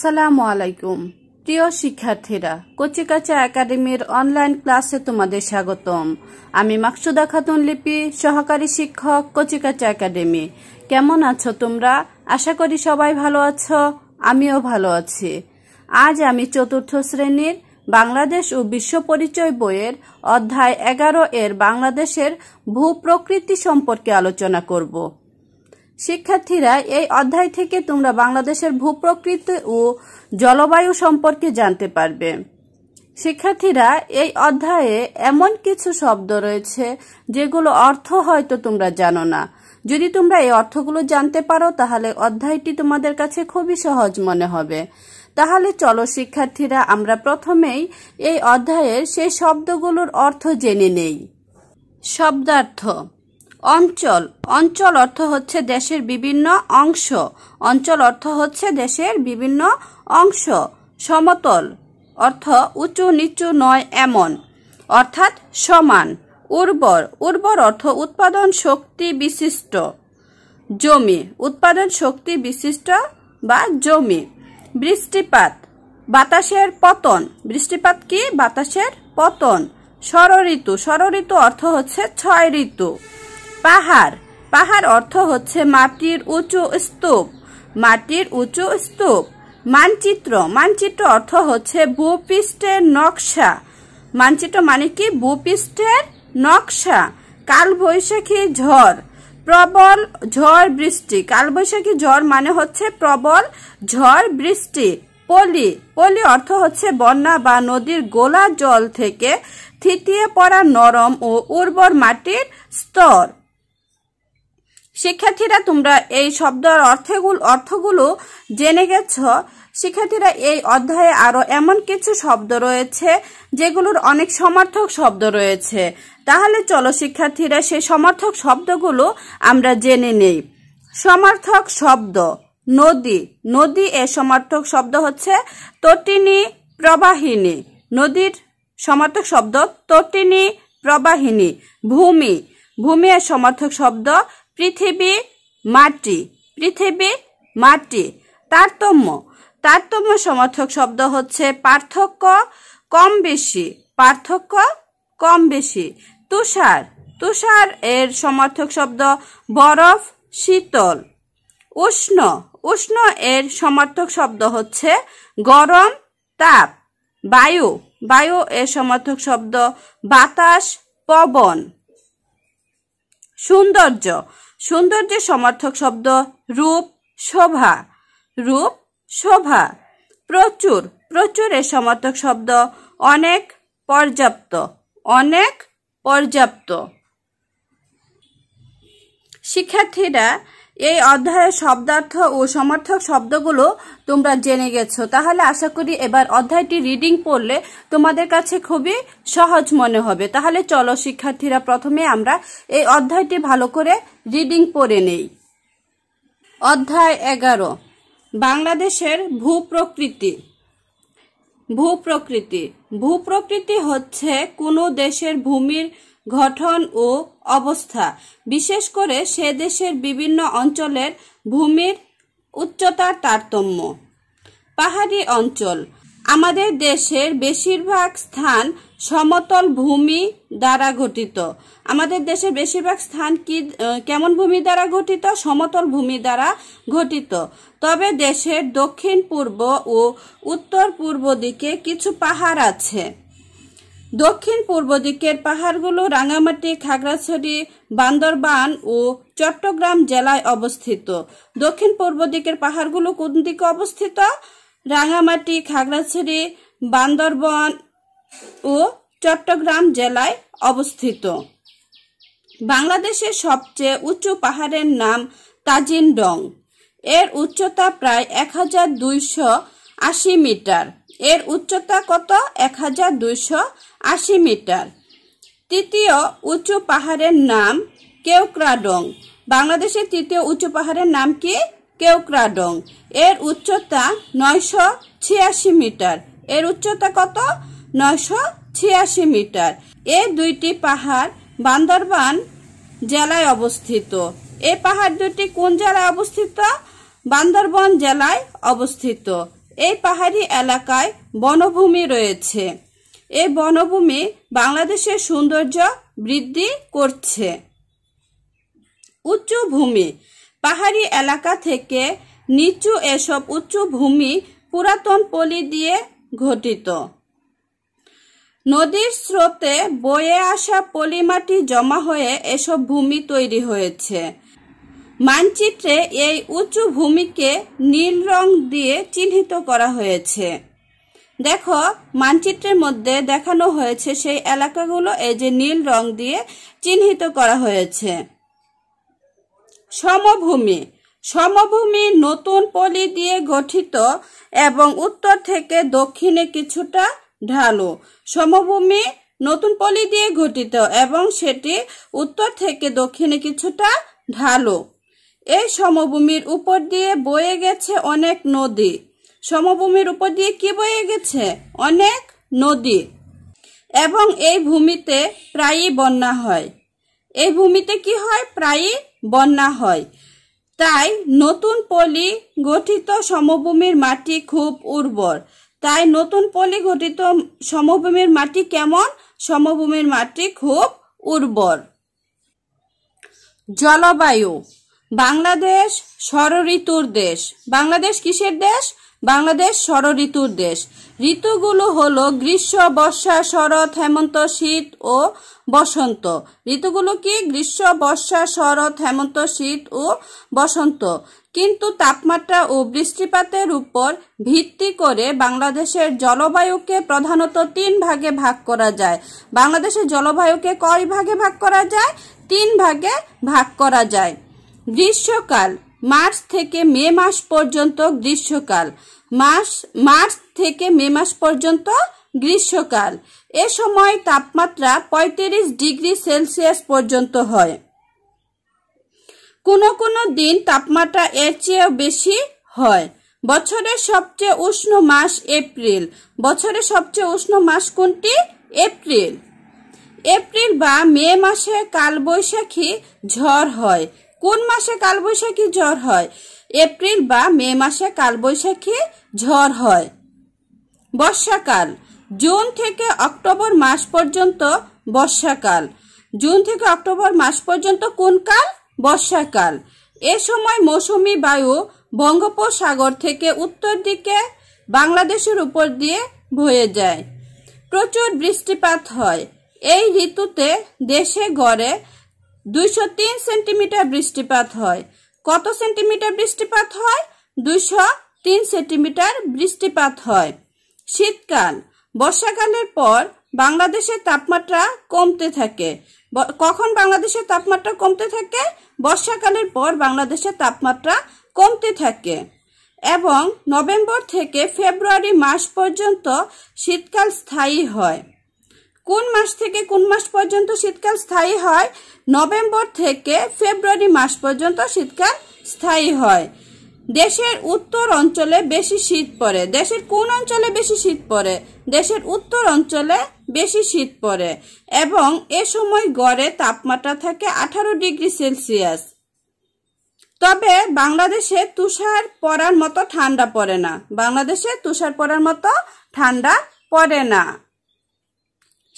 আসসালামু আলাইকুম প্রিয় শিক্ষার্থীরা কচিকাচা একাডেমির অনলাইন ক্লাসে তোমাদের স্বাগতম আমি মাকসুদা খাতুন লিপি সহকারী শিক্ষক কচিকাচা একাডেমি কেমন আছো তোমরা আশা করি সবাই ভালো আছো আমিও ভালো আছি আজ আমি চতুর্থ শ্রেণীর বাংলাদেশ ও বিশ্ব পরিচয় বইয়ের অধ্যায় এগারো এর বাংলাদেশের ভূপ্রকৃতি সম্পর্কে আলোচনা করব শিক্ষার্থীরা এই অধ্যায় থেকে তোমরা বাংলাদেশের ভূপ্রকৃতি ও জলবায়ু সম্পর্কে জানতে পারবে শিক্ষার্থীরা এই অধ্যায়ে এমন কিছু শব্দ রয়েছে যেগুলো অর্থ হয়তো তোমরা জানো না যদি তোমরা এই অর্থগুলো জানতে পারো তাহলে অধ্যায়টি তোমাদের কাছে খুবই সহজ মনে হবে তাহলে চলো শিক্ষার্থীরা আমরা প্রথমেই এই অধ্যায়ের সেই শব্দগুলোর অর্থ জেনে নেই শব্দার্থ অঞ্চল অঞ্চল অর্থ হচ্ছে দেশের বিভিন্ন অংশ অঞ্চল অর্থ হচ্ছে দেশের বিভিন্ন অংশ সমতল অর্থ উঁচু নিচু নয় এমন অর্থাৎ সমান উর্বর উর্বর অর্থ উৎপাদন শক্তি বিশিষ্ট জমি উৎপাদন শক্তি বিশিষ্ট বা জমি বৃষ্টিপাত বাতাসের পতন বৃষ্টিপাত কি বাতাসের পতন ঋতু ষড় ঋতু অর্থ হচ্ছে ছয় ঋতু পাহাড় পাহাড় অর্থ হচ্ছে মাটির উঁচু স্তূপ মাটির উঁচু স্তূপ মানচিত্র মানচিত্র অর্থ হচ্ছে ভূপৃষ্ঠের নকশা মানচিত্র মানে কি ভূপৃষ্ঠের নকশা কালবৈশাখী ঝড় প্রবল ঝড় বৃষ্টি কালবৈশাখী ঝড় মানে হচ্ছে প্রবল ঝড় বৃষ্টি পলি পলি অর্থ হচ্ছে বন্যা বা নদীর গোলা জল থেকে থিতিয়ে পড়া নরম ও উর্বর মাটির স্তর শিক্ষার্থীরা তোমরা এই শব্দ আর অর্থগুলো অর্থগুলো জেনে গেছ শিক্ষার্থীরা এই অধ্যায়ে আরও এমন কিছু শব্দ রয়েছে যেগুলোর অনেক সমর্থক শব্দ রয়েছে তাহলে চলো শিক্ষার্থীরা সেই সমর্থক শব্দগুলো আমরা জেনে নেই সমর্থক শব্দ নদী নদী এর সমর্থক শব্দ হচ্ছে তটিনী প্রবাহিনী নদীর সমর্থক শব্দ তটিনী প্রবাহিনী ভূমি ভূমি এর সমর্থক শব্দ পৃথিবী মাটি পৃথিবী মাটি তারতম্য তারতম্য সমর্থক শব্দ হচ্ছে পার্থক্য কম বেশি পার্থক্য কম বেশি তুষার তুষার এর সমর্থক শব্দ বরফ শীতল উষ্ণ উষ্ণ এর সমর্থক শব্দ হচ্ছে গরম তাপ বায়ু বায়ু এর সমর্থক শব্দ বাতাস পবন সৌন্দর্য সৌন্দর্যের সমর্থক শব্দ রূপ শোভা রূপ শোভা প্রচুর প্রচুরের সমর্থক শব্দ অনেক পর্যাপ্ত অনেক পর্যাপ্ত শিক্ষার্থীরা এই অধ্যায়ের শব্দার্থ ও সমর্থক শব্দগুলো তোমরা জেনে গেছো তাহলে আশা করি এবার অধ্যায়টি রিডিং পড়লে তোমাদের কাছে খুবই সহজ মনে হবে তাহলে চলো শিক্ষার্থীরা প্রথমে আমরা এই অধ্যায়টি ভালো করে রিডিং পড়ে নেই অধ্যায় এগারো বাংলাদেশের ভূপ্রকৃতি ভূপ্রকৃতি ভূপ্রকৃতি হচ্ছে কোনো দেশের ভূমির গঠন ও অবস্থা বিশেষ করে সে দেশের বিভিন্ন অঞ্চলের ভূমির উচ্চতার তারতম্য পাহাড়ি অঞ্চল আমাদের দেশের বেশিরভাগ স্থান সমতল ভূমি দ্বারা গঠিত আমাদের দেশের বেশিরভাগ স্থান কি কেমন ভূমি দ্বারা গঠিত সমতল ভূমি দ্বারা গঠিত তবে দেশের দক্ষিণ পূর্ব ও উত্তর পূর্ব দিকে কিছু পাহাড় আছে দক্ষিণ পূর্ব দিকের পাহাড়গুলো রাঙামাটি খাগড়াছড়ি বান্দরবান ও চট্টগ্রাম জেলায় অবস্থিত দক্ষিণ পূর্ব দিকের পাহাড়গুলো কোন দিকে অবস্থিত রাঙামাটি খাগড়াছড়ি বান্দরবন ও চট্টগ্রাম জেলায় অবস্থিত বাংলাদেশের সবচেয়ে উঁচু পাহাড়ের নাম তাজিনডং এর উচ্চতা প্রায় এক হাজার দুইশো আশি মিটার এর উচ্চতা কত এক হাজার দুইশো আশি মিটার তৃতীয় উঁচু পাহাড়ের নাম কেউক্রাডং বাংলাদেশের তৃতীয় উঁচু পাহাড়ের নাম কি কেউক্রাডং এর উচ্চতা নয়শো ছিয়াশি মিটার এর উচ্চতা কত নয়শো ছিয়াশি মিটার এ দুইটি পাহাড় বান্দরবান জেলায় অবস্থিত এ পাহাড় দুটি কোন জেলায় অবস্থিত বান্দরবন জেলায় অবস্থিত এই পাহাড়ি এলাকায় বনভূমি রয়েছে এই বনভূমি বাংলাদেশের সৌন্দর্য বৃদ্ধি করছে উচ্চ ভূমি পাহাড়ি এলাকা থেকে নিচু এসব উচ্চ ভূমি পুরাতন পলি দিয়ে ঘটিত নদীর স্রোতে বয়ে আসা পলিমাটি জমা হয়ে এসব ভূমি তৈরি হয়েছে মানচিত্রে এই উঁচু ভূমিকে নীল রং দিয়ে চিহ্নিত করা হয়েছে দেখো মানচিত্রের মধ্যে দেখানো হয়েছে সেই এলাকাগুলো এই যে নীল রং দিয়ে চিহ্নিত করা হয়েছে সমভূমি সমভূমি নতুন পলি দিয়ে গঠিত এবং উত্তর থেকে দক্ষিণে কিছুটা ঢালু সমভূমি নতুন পলি দিয়ে গঠিত এবং সেটি উত্তর থেকে দক্ষিণে কিছুটা ঢালু এই সমভূমির উপর দিয়ে বয়ে গেছে অনেক নদী সমভূমির উপর দিয়ে কি বয়ে গেছে অনেক নদী এবং এই ভূমিতে প্রায়ই বন্যা হয় এই ভূমিতে কি হয় প্রায়ই বন্যা হয় তাই নতুন পলি গঠিত সমভূমির মাটি খুব উর্বর তাই নতুন পলি গঠিত সমভূমির মাটি কেমন সমভূমির মাটি খুব উর্বর জলবায়ু বাংলাদেশ ষড়ঋতুর দেশ বাংলাদেশ কিসের দেশ বাংলাদেশ ষড়ঋতুর দেশ ঋতুগুলো হলো গ্রীষ্ম বর্ষা শরৎ হেমন্ত শীত ও বসন্ত ঋতুগুলো কি গ্রীষ্ম বর্ষা শরৎ হেমন্ত শীত ও বসন্ত কিন্তু তাপমাত্রা ও বৃষ্টিপাতের উপর ভিত্তি করে বাংলাদেশের জলবায়ুকে প্রধানত তিন ভাগে ভাগ করা যায় বাংলাদেশের জলবায়ুকে কয় ভাগে ভাগ করা যায় তিন ভাগে ভাগ করা যায় গ্রীষ্মকাল মার্চ থেকে মে মাস পর্যন্ত গ্রীষ্মকাল মাস মার্চ থেকে মে মাস পর্যন্ত গ্রীষ্মকাল এ সময় তাপমাত্রা পঁয়ত্রিশ ডিগ্রি সেলসিয়াস পর্যন্ত হয় কোনো কোনো দিন তাপমাত্রা এর চেয়েও বেশি হয় বছরের সবচেয়ে উষ্ণ মাস এপ্রিল বছরের সবচেয়ে উষ্ণ মাস কোনটি এপ্রিল এপ্রিল বা মে মাসে কালবৈশাখী ঝড় হয় কোন মাসে কালবৈশাখী জ্বর হয় এপ্রিল বা মে মাসে কালবৈশাখী ঝড় হয় বর্ষাকাল জুন থেকে অক্টোবর মাস পর্যন্ত বর্ষাকাল জুন থেকে অক্টোবর মাস পর্যন্ত কোন কাল বর্ষাকাল এ সময় মৌসুমি বায়ু বঙ্গোপসাগর থেকে উত্তর দিকে বাংলাদেশের উপর দিয়ে বয়ে যায় প্রচুর বৃষ্টিপাত হয় এই ঋতুতে দেশে গড়ে দুইশো তিন সেন্টিমিটার বৃষ্টিপাত হয় কত সেন্টিমিটার বৃষ্টিপাত হয় দুইশো তিন সেন্টিমিটার বৃষ্টিপাত হয় শীতকাল বর্ষাকালের পর বাংলাদেশের তাপমাত্রা কমতে থাকে কখন বাংলাদেশের তাপমাত্রা কমতে থাকে বর্ষাকালের পর বাংলাদেশের তাপমাত্রা কমতে থাকে এবং নভেম্বর থেকে ফেব্রুয়ারি মাস পর্যন্ত শীতকাল স্থায়ী হয় কোন মাস থেকে কোন মাস পর্যন্ত শীতকাল স্থায়ী হয় নভেম্বর থেকে ফেব্রুয়ারি মাস পর্যন্ত শীতকাল স্থায়ী হয় দেশের উত্তর অঞ্চলে বেশি শীত পড়ে দেশের কোন অঞ্চলে বেশি শীত পড়ে দেশের উত্তর অঞ্চলে বেশি শীত পড়ে এবং এ সময় গড়ে তাপমাত্রা থাকে আঠারো ডিগ্রি সেলসিয়াস তবে বাংলাদেশে তুষার পড়ার মতো ঠান্ডা পড়ে না বাংলাদেশে তুষার পড়ার মতো ঠান্ডা পড়ে না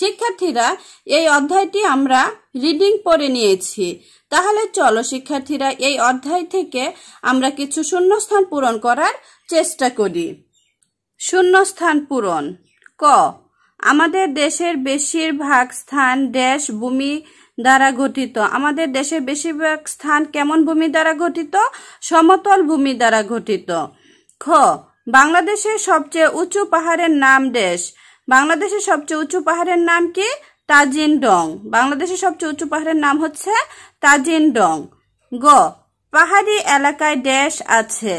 শিক্ষার্থীরা এই অধ্যায়টি আমরা রিডিং পড়ে নিয়েছি তাহলে চলো শিক্ষার্থীরা এই অধ্যায় থেকে আমরা কিছু শূন্যস্থান পূরণ করার চেষ্টা করি শূন্যস্থান পূরণ ক আমাদের দেশের বেশিরভাগ স্থান দেশ ভূমি দ্বারা গঠিত আমাদের দেশের বেশিরভাগ স্থান কেমন ভূমি দ্বারা গঠিত সমতল ভূমি দ্বারা গঠিত খ বাংলাদেশের সবচেয়ে উঁচু পাহাড়ের নাম দেশ বাংলাদেশের সবচেয়ে উঁচু পাহাড়ের নাম কি তাজিন ডং বাংলাদেশের সবচেয়ে উঁচু পাহাড়ের নাম হচ্ছে তাজিন ডং গ পাহাড়ি এলাকায় ড্যাশ আছে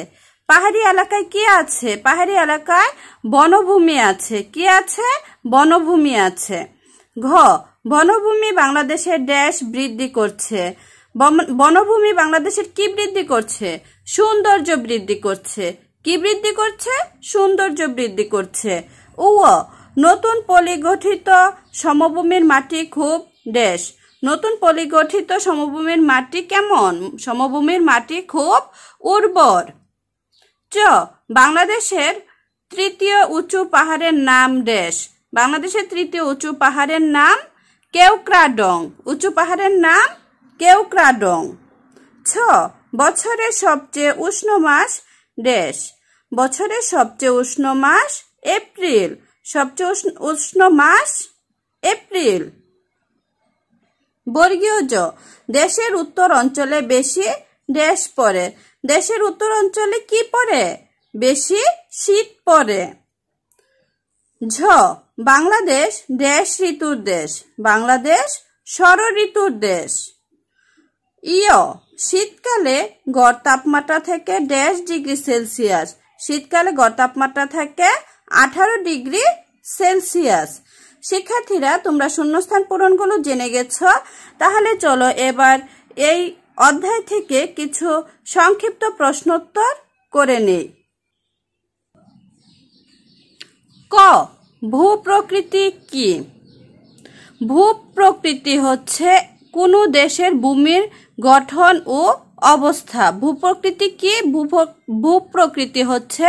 পাহাড়ি এলাকায় কি আছে পাহাড়ি এলাকায় বনভূমি আছে কি আছে বনভূমি আছে ঘ বনভূমি বাংলাদেশের ড্যাশ বৃদ্ধি করছে বনভূমি বাংলাদেশের কি বৃদ্ধি করছে সৌন্দর্য বৃদ্ধি করছে কি বৃদ্ধি করছে সৌন্দর্য বৃদ্ধি করছে উ নতুন পলিগঠিত সমভূমির মাটি খুব দেশ নতুন পলিগঠিত সমভূমির মাটি কেমন সমভূমির মাটি খুব উর্বর চ বাংলাদেশের তৃতীয় উঁচু পাহাড়ের নাম দেশ বাংলাদেশের তৃতীয় উঁচু পাহাড়ের নাম কেউক্রাডং উঁচু পাহাড়ের নাম কেউক্রাডং ছ বছরের সবচেয়ে উষ্ণ মাস দেশ বছরের সবচেয়ে উষ্ণ মাস এপ্রিল সবচেয়ে উষ্ণ মাস এপ্রিল বর্গীয় জ দেশের উত্তর অঞ্চলে বেশি ড্যাশ পরে দেশের উত্তর অঞ্চলে কি পরে বেশি শীত পড়ে ঝ বাংলাদেশ ড্যাশ ঋতুর দেশ বাংলাদেশ ষড় ঋতুর দেশ ইয় শীতকালে গড় তাপমাত্রা থেকে ড্যাশ ডিগ্রি সেলসিয়াস শীতকালে গড় তাপমাত্রা থেকে আঠারো ডিগ্রি সেলসিয়াস শিক্ষার্থীরা তোমরা শূন্যস্থান পূরণগুলো জেনে গেছ তাহলে চলো এবার এই অধ্যায় থেকে কিছু সংক্ষিপ্ত প্রশ্নোত্তর করে নেই ক ভূ প্রকৃতি কি ভূ প্রকৃতি হচ্ছে কোনো দেশের ভূমির গঠন ও অবস্থা ভূপ্রকৃতি কি ভূপ্রকৃতি হচ্ছে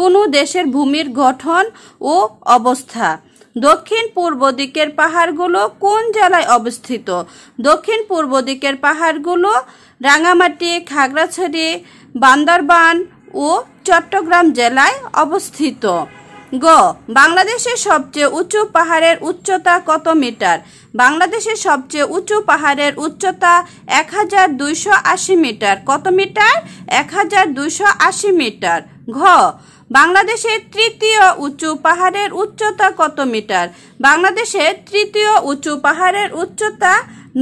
কোনো দেশের ভূমির গঠন ও অবস্থা দক্ষিণ পূর্ব দিকের পাহাড়গুলো কোন জেলায় অবস্থিত দক্ষিণ পূর্ব দিকের পাহাড়গুলো রাঙামাটি খাগড়াছড়ি বান্দরবান ও চট্টগ্রাম জেলায় অবস্থিত গ বাংলাদেশের সবচেয়ে উঁচু পাহাড়ের উচ্চতা কত মিটার বাংলাদেশের সবচেয়ে উঁচু পাহাড়ের উচ্চতা এক হাজার দুইশো আশি মিটার কত মিটার এক হাজার দুইশো আশি মিটার ঘ বাংলাদেশের তৃতীয় উঁচু পাহাড়ের উচ্চতা কত মিটার বাংলাদেশের তৃতীয় উঁচু পাহাড়ের উচ্চতা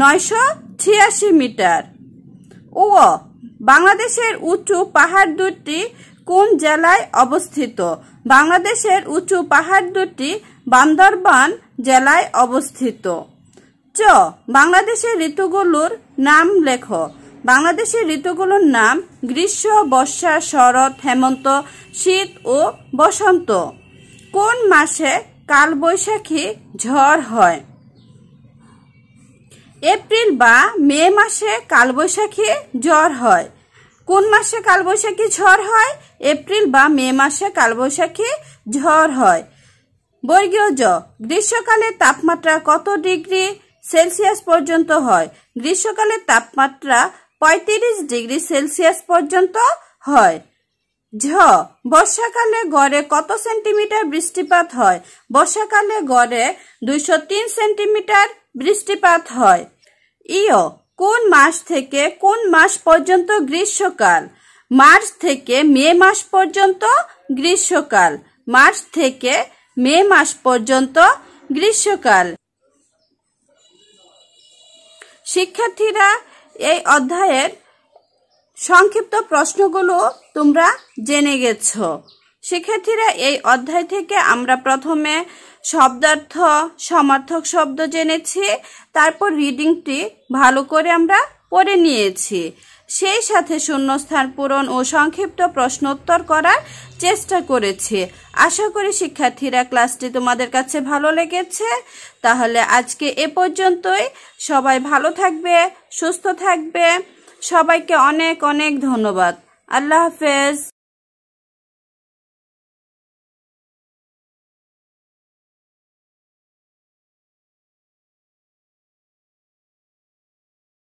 নয়শো ছিয়াশি মিটার ও বাংলাদেশের উঁচু পাহাড় দুটি কোন জেলায় অবস্থিত বাংলাদেশের উঁচু পাহাড় দুটি বান্দরবান জেলায় অবস্থিত চ বাংলাদেশের ঋতুগুলোর নাম লেখ বাংলাদেশের ঋতুগুলোর নাম গ্রীষ্ম বর্ষা শরৎ হেমন্ত শীত ও বসন্ত কোন মাসে কালবৈশাখী ঝড় হয় এপ্রিল বা মে মাসে কালবৈশাখী জ্বর হয় কোন মাসে কালবৈশাখী ঝড় হয় এপ্রিল বা মে মাসে কালবৈশাখী ঝড় হয় বর্গীয় জ গ্রীষ্মকালে তাপমাত্রা কত ডিগ্রি সেলসিয়াস পর্যন্ত হয় গ্রীষ্মকালে তাপমাত্রা পঁয়ত্রিশ ডিগ্রি সেলসিয়াস পর্যন্ত হয় ঝ বর্ষাকালে গড়ে কত সেন্টিমিটার বৃষ্টিপাত হয় বর্ষাকালে গড়ে দুইশো তিন সেন্টিমিটার বৃষ্টিপাত হয় ইয় কোন মাস থেকে কোন মাস পর্যন্ত গ্রীষ্মকাল মার্চ থেকে মে মাস পর্যন্ত গ্রীষ্মকাল মার্চ থেকে মে মাস পর্যন্ত গ্রীষ্মকাল শিক্ষার্থীরা এই অধ্যায়ের সংক্ষিপ্ত প্রশ্নগুলো তোমরা জেনে গেছ শিক্ষার্থীরা এই অধ্যায় থেকে আমরা প্রথমে শব্দার্থ সমার্থক শব্দ জেনেছি তারপর রিডিংটি ভালো করে আমরা পড়ে নিয়েছি সেই সাথে শূন্যস্থান পূরণ ও সংক্ষিপ্ত প্রশ্নোত্তর করার চেষ্টা করেছি আশা করি শিক্ষার্থীরা ক্লাসটি তোমাদের কাছে ভালো লেগেছে তাহলে আজকে এ পর্যন্তই সবাই ভালো থাকবে সুস্থ থাকবে সবাইকে অনেক অনেক ধন্যবাদ আল্লাহ হাফেজ